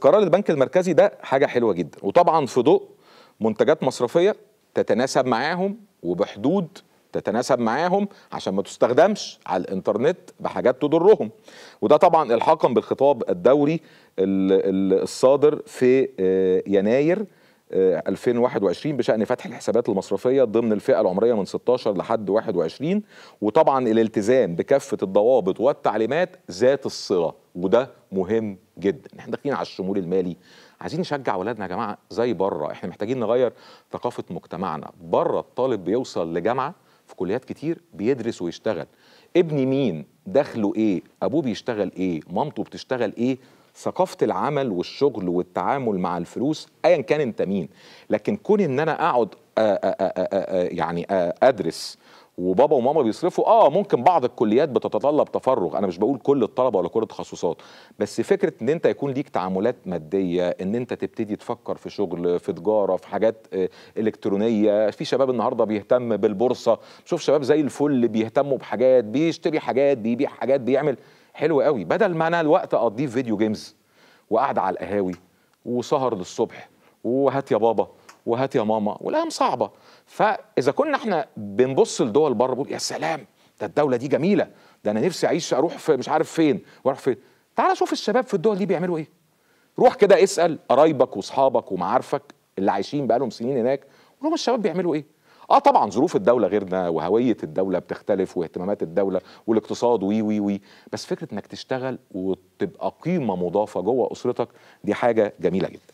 قرار البنك المركزي ده حاجه حلوه جدا وطبعا في ضوء منتجات مصرفيه تتناسب معاهم وبحدود تتناسب معاهم عشان ما تستخدمش على الانترنت بحاجات تضرهم وده طبعا الحاقا بالخطاب الدوري الصادر في آه، يناير 2021 آه، بشأن فتح الحسابات المصرفية ضمن الفئة العمرية من 16 لحد 21 وطبعا الالتزام بكافة الضوابط والتعليمات ذات الصلة وده مهم جدا احنا داخلين على الشمول المالي عايزين نشجع ولادنا يا جماعه زي بره احنا محتاجين نغير ثقافه مجتمعنا بره الطالب بيوصل لجامعه في كليات كتير بيدرس ويشتغل ابن مين دخله ايه ابوه بيشتغل ايه مامته بتشتغل ايه ثقافه العمل والشغل والتعامل مع الفلوس ايا كان انت مين لكن كون ان انا اقعد آآ آه، آآ آه، آآ آه، يعني ادرس وبابا وماما بيصرفوا اه ممكن بعض الكليات بتتطلب تفرغ انا مش بقول كل الطلبه ولا كل التخصصات بس فكره ان انت يكون ليك تعاملات ماديه ان انت تبتدي تفكر في شغل في تجاره في حاجات آه، الكترونيه في شباب النهارده بيهتم بالبورصه شوف شباب زي الفل اللي بيهتموا بحاجات بيشتري حاجات بيبيع حاجات بيعمل حلو قوي بدل ما انا الوقت اقضيه فيديو جيمز وقعد على القهاوي وسهر للصبح وهات يا بابا وهات يا ماما والايام صعبه فاذا كنا احنا بنبص لدول بره بنقول يا سلام ده الدوله دي جميله ده انا نفسي اعيش اروح في مش عارف فين واروح فين تعال شوف الشباب في الدول دي بيعملوا ايه روح كده اسال قرايبك واصحابك ومعارفك اللي عايشين بقالهم سنين هناك هم الشباب بيعملوا ايه اه طبعا ظروف الدوله غيرنا وهويه الدوله بتختلف واهتمامات الدوله والاقتصاد وي وي وي بس فكره انك تشتغل وتبقى قيمه مضافه جوه اسرتك دي حاجه جميله جدا